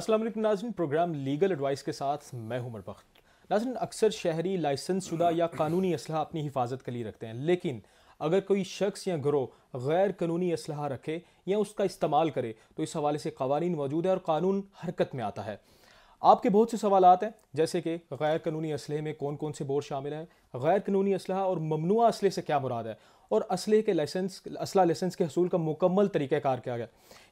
Aslam Nazan programme legal advice के साथ मैं हूं मरबख्त नाजन अक्सर शहरी लाइसेंस शुदा या कानूनी असलाह अपनी हिफाजत के लिए रखते हैं लेकिन अगर कोई शख्स या ग्रोह गैर कानूनी इसलह रखे या उसका इस्तेमाल करे तो इस हवाले से कवानीन मौजूद है और कानून हरकत में आता है आपके बहुत से सवाल हैं जैसे कि गैर कानूनी असलहे में कौन कौन से बोर्ड शामिल हैं गैर कानूनी असलह और ममनुआ असलहे से क्या मुराद है और असले के लाइसेंस असला लाइसेंस के हसूल का मुकम्मल तरीक़ाकार किया गया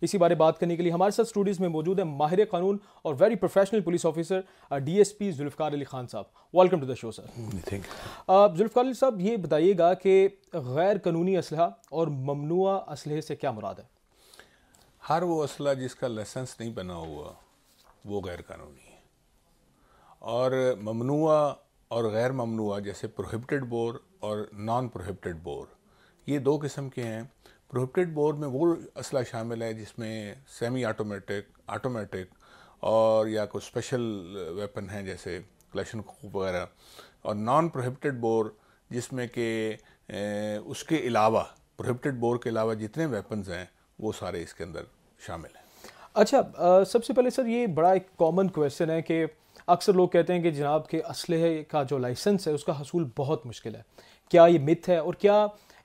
इसी बारे बात करने के लिए हमारे साथ स्टूडियोज़ में मौजूद है माहिर कानून और very professional police officer D S P Zulfar Ali Khan साहब welcome to the show sir thank Zulfar Ali साहब ये बताइएगा कि गैर कानूनी असलह और ममनुआ असलहे से क्या मुराद है हर वो असला जिसका लाइसेंस नहीं बना हुआ वो गैर कानूनी है और ममनुआ और गैर ममनुआ जैसे प्रोहिबिटेड बोर और नॉन प्रोहिबिटेड बोर ये दो किस्म के हैं प्रोहिबिटेड बोर में वो असला शामिल है जिसमें सेमी आटोमेटिक आटोमेटिक और या कुछ स्पेशल वेपन हैं जैसे क्लशन वगैरह और नॉन प्रोहिबिटेड बोर जिसमें के उसके अलावा प्रोहिबिटेड बोर के अलावा जितने वेपन्स हैं वो सारे इसके अंदर शामिल हैं अच्छा आ, सबसे पहले सर ये बड़ा एक कॉमन क्वेश्चन है कि अक्सर लोग कहते हैं कि जनाब के असलहे का जो लाइसेंस है उसका हसूल बहुत मुश्किल है क्या ये मिथ है और क्या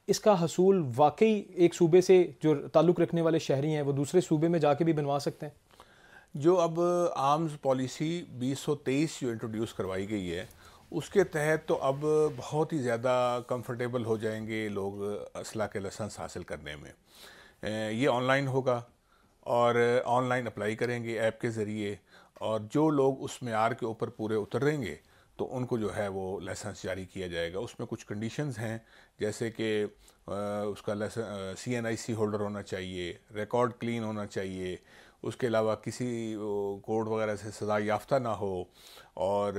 इसका हसूल वाकई एक सूबे से जो ताल्लुक़ रखने वाले शहरी हैं वो दूसरे सूबे में जाके भी बनवा सकते हैं जो अब आर्म्स पॉलिसी 2023 जो इंट्रोड्यूस करवाई गई है उसके तहत तो अब बहुत ही ज़्यादा कंफर्टेबल हो जाएंगे लोग असला के लसेंस हासिल करने में ये ऑनलाइन होगा और ऑनलाइन अप्लाई करेंगे ऐप के ज़रिए और जो लोग उस मैार के ऊपर पूरे उतरेंगे तो उनको जो है वो लाइसेंस जारी किया जाएगा उसमें कुछ कंडीशंस हैं जैसे कि उसका सी एन आई सी होल्डर होना चाहिए रिकॉर्ड क्लीन होना चाहिए उसके अलावा किसी कोर्ट वगैरह से सज़ा याफ्ता ना हो और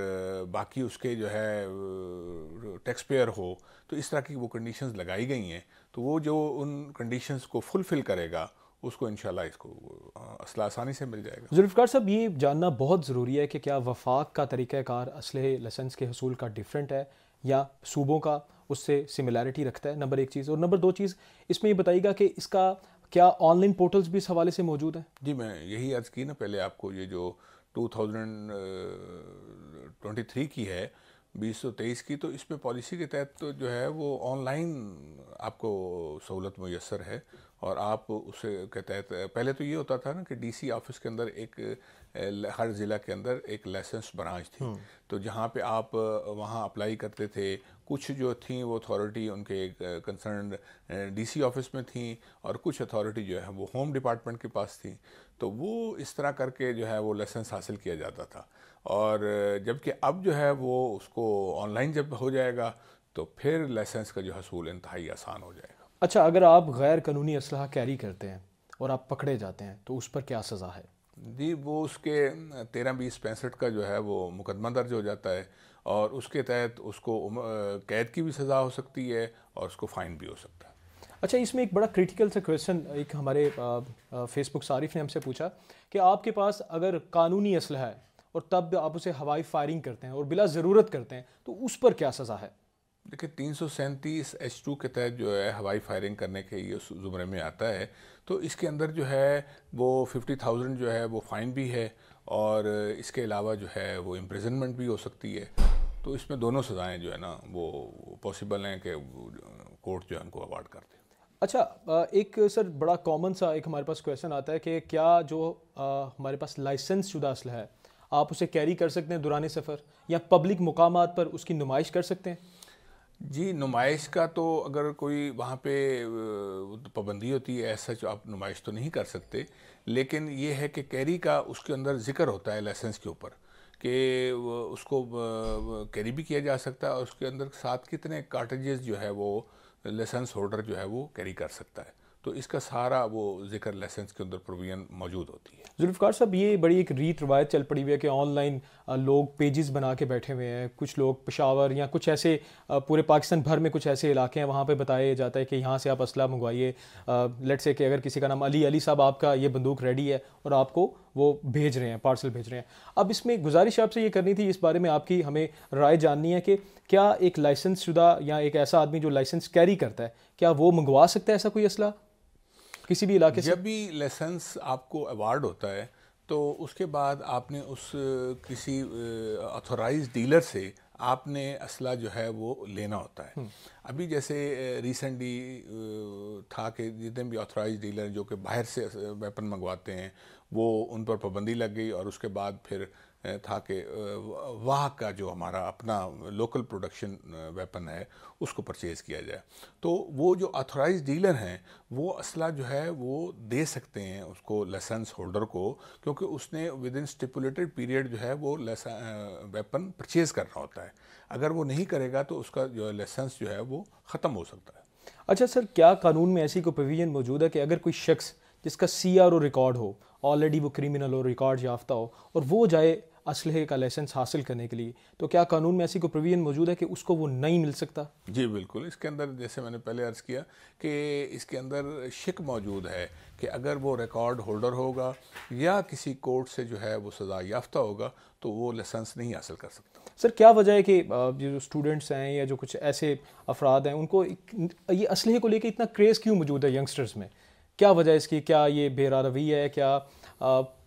बाकी उसके जो है टैक्स पेयर हो तो इस तरह की वो कंडीशंस लगाई गई हैं तो वो जो उन कंडीशंस को फुलफ़िल करेगा उसको इन इसको असला आसानी से मिल जाएगा जुल्फकार साहब ये जानना बहुत ज़रूरी है कि क्या वफाक का तरीक़ाकार असले लसेंस के हसूल का डिफरेंट है या सूबों का उससे सिमिलैरिटी रखता है नंबर एक चीज़ और नंबर दो चीज़ इसमें ये बताइएगा कि इसका क्या ऑनलाइन पोर्टल्स भी इस हवाले से मौजूद हैं जी मैं यही अर्ज़ की ना पहले आपको ये जो 2023 की है बीस सौ तेईस की तो इसमें पॉलिसी के तहत तो जो है वो ऑनलाइन आपको सहूलत मैसर है और आप उसे के तहत पहले तो ये होता था ना कि डीसी ऑफिस के अंदर एक हर ज़िला के अंदर एक लाइसेंस ब्रांच थी हम्म। तो जहाँ पे आप वहाँ अप्लाई करते थे कुछ जो थी वो अथॉरिटी उनके कंसर्न डीसी ऑफिस में थी और कुछ अथॉरिटी जो है वो होम डिपार्टमेंट के पास थी तो वो इस तरह करके जो है वो लाइसेंस हासिल किया जाता था और जबकि अब जो है वो उसको ऑनलाइन जब हो जाएगा तो फिर लाइसेंस का जो हसूल इंतहाई आसान हो जाएगा अच्छा अगर आप गैर कानूनी असलाह कैरी करते हैं और आप पकड़े जाते हैं तो उस पर क्या सज़ा है जी वो उसके तेरह बीस पैंसठ का जो है वो मुकदमा दर्ज हो जाता है और उसके तहत उसको कैद की भी सज़ा हो सकती है और उसको फ़ाइन भी हो सकता है अच्छा इसमें एक बड़ा क्रिटिकल सा क्वेश्चन एक हमारे फेसबुक सारिफ ने हमसे पूछा कि आपके पास अगर कानूनी असलहा है और तब आप उसे हवाई फायरिंग करते हैं और बिला ज़रूरत करते हैं तो उस पर क्या सज़ा है देखिए तीन सौ सैंतीस एच टू के तहत जो है हवाई फायरिंग करने के ये ज़ुमरे में आता है तो इसके अंदर जो है वो फिफ्टी थाउजेंड जो है वो फ़ाइन भी है और इसके अलावा जो है वो इम्प्रिजनमेंट भी हो सकती है तो इसमें दोनों सज़ाएँ जो है ना वो पॉसिबल हैं कि कोर्ट जो है उनको अवार्ड कर दे अच्छा एक सर बड़ा कॉमन सा एक हमारे पास क्वेश्चन आता है कि क्या जो हमारे पास लाइसेंस शुदा असल है आप उसे कैरी कर सकते हैं दुरानी सफ़र या पब्लिक मकाम पर उसकी नुमाइश कर सकते हैं जी नुमाइश का तो अगर कोई वहाँ पे पाबंदी होती है ऐसा सच आप नुमाइश तो नहीं कर सकते लेकिन ये है कि कैरी का उसके अंदर जिक्र होता है लाइसेंस के ऊपर कि उसको कैरी भी किया जा सकता है और उसके अंदर साथ कितने कार्टेजेस जो है वो लाइसेंस होल्डर जो है वो कैरी कर सकता है तो इसका सारा वो जिक्र लेसन्स के अंदर प्रोविजन मौजूद होती है जुल्फकार साहब ये बड़ी एक रीत रवायत चल पड़ी हुई है कि ऑनलाइन लोग पेजेस बना के बैठे हुए हैं कुछ लोग पेशावर या कुछ ऐसे पूरे पाकिस्तान भर में कुछ ऐसे इलाके हैं वहाँ पे बताया जाता है कि यहाँ से आप असला मंगवाइए लेट से कि अगर किसी का नाम अली अली साहब आपका ये बंदूक रेडी है और आपको वो भेज रहे हैं पार्सल भेज रहे हैं अब इसमें गुजारिश आपसे ये करनी थी इस बारे में आपकी हमें राय जाननी है कि क्या एक लाइसेंस शुदा या एक ऐसा आदमी जो लाइसेंस कैरी करता है क्या वो मंगवा सकता है ऐसा कोई असला किसी भी इलाके से जब भी लाइसेंस आपको अवार्ड होता है तो उसके बाद आपने उस किसी ऑथोराइज डीलर से आपने असला जो है वो लेना होता है हम्म। अभी जैसे रिसेंटली था कि जितने भी ऑथोराइज डीलर जो कि बाहर से वेपन मंगवाते हैं वो उन पर पाबंदी लग गई और उसके बाद फिर था कि वाह का जो हमारा अपना लोकल प्रोडक्शन वेपन है उसको परचेज़ किया जाए तो वो जो अथोराइज डीलर हैं वो असला जो है वो दे सकते हैं उसको लाइसेंस होल्डर को क्योंकि उसने विद इन स्टिपुलेटेड पीरियड जो है वो वेपन परचेज़ करना होता है अगर वो नहीं करेगा तो उसका जो लाइसेंस जो है वो ख़त्म हो सकता है अच्छा सर क्या कानून में ऐसी कोई प्रोविज़न मौजूद है कि अगर कोई शख्स जिसका सी आर ओ रिकॉर्ड हो ऑलरेडी वो क्रिमिनल हो रिकॉर्ड याफ्ता हो और वो जाए असलहे का लाइसेंस हासिल करने के लिए तो क्या कानून में ऐसी कोई प्रोविजन मौजूद है कि उसको वो नहीं मिल सकता जी बिल्कुल इसके अंदर जैसे मैंने पहले अर्ज़ किया कि इसके अंदर शिक मौजूद है कि अगर वो रिकॉर्ड होल्डर होगा या किसी कोर्ट से जो है वो सज़ा याफ्ता होगा तो वो लाइसेंस नहीं हासिल कर सकता सर क्या वजह है कि जो स्टूडेंट्स हैं या जो कुछ ऐसे अफराद हैं उनको ये असलहे को लेकर इतना क्रेज़ क्यों मौजूद है यंगस्टर्स में क्या वजह इसकी क्या ये बेरा रवी है क्या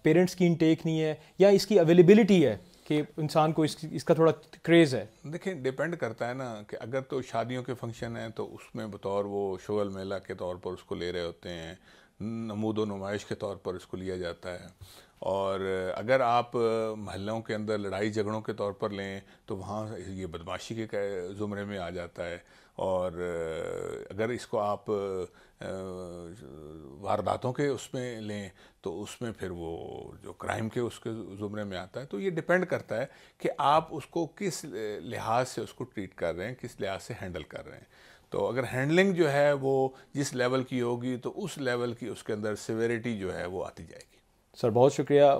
पेरेंट्स की इनटेक नहीं है या इसकी अवेलेबिलिटी है कि इंसान को इस, इसका थोड़ा क्रेज़ है देखिए डिपेंड करता है ना कि अगर तो शादियों के फंक्शन हैं तो उसमें बतौर वो शगल मेला के तौर पर उसको ले रहे होते हैं नमूद नुमाइश के तौर पर इसको लिया जाता है और अगर आप महलों के अंदर लड़ाई झगड़ों के तौर पर लें तो वहाँ ये बदमाशी के जुमरे में आ जाता है और अगर इसको आप वारदातों के उसमें लें तो उसमें फिर वो जो क्राइम के उसके ज़ुमरे में आता है तो ये डिपेंड करता है कि आप उसको किस लिहाज से उसको ट्रीट कर रहे हैं किस लिहाज से हैंडल कर रहे हैं तो अगर हैंडलिंग जो है वो जिस लेवल की होगी तो उस लेवल की उसके अंदर सिवेरिटी जो है वो आती जाएगी सर बहुत शुक्रिया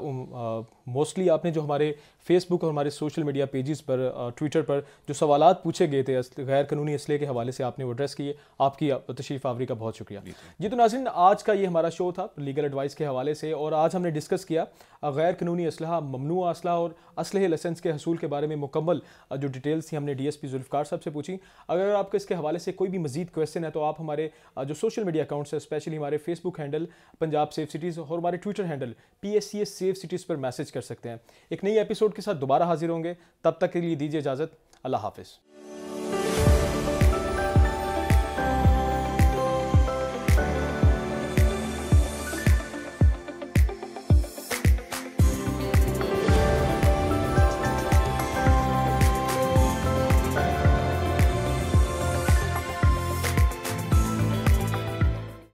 मोस्टली आपने जो हमारे फेसबुक और हमारे सोशल मीडिया पेजेस पर ट्विटर पर जो सवाल पूछे गए थे गैर कानूनी असले के हवाले से आपने वो एड्रेस किए आपकी तशरीफ आवरी का बहुत शुक्रिया जी तो नाजिन आज का ये हमारा शो था लीगल एडवाइस के हवाले से और आज हमने डिस्कस किया गैर कानूनी असलहा ममनू असलह और असलह लसेंस के हसूल के बारे में मुकम्मल जो डिटेल्स थी हमने डी एस पी जुल्फ़ार साहब से पूछी अगर आपको इसके हवाले से कोई भी मजीद क्वेश्चन है तो आप हमारे जो सोशल मीडिया अकाउंट्स है स्पेशली हमारे Facebook handle Punjab safe cities और हमारे Twitter handle P S C S safe cities पर मैसेज कर सकते हैं एक नई एपिसोड के साथ दोबारा हाजिर होंगे तब तक के लिए दीजिए इजाज़त अल्लाह हाफिज़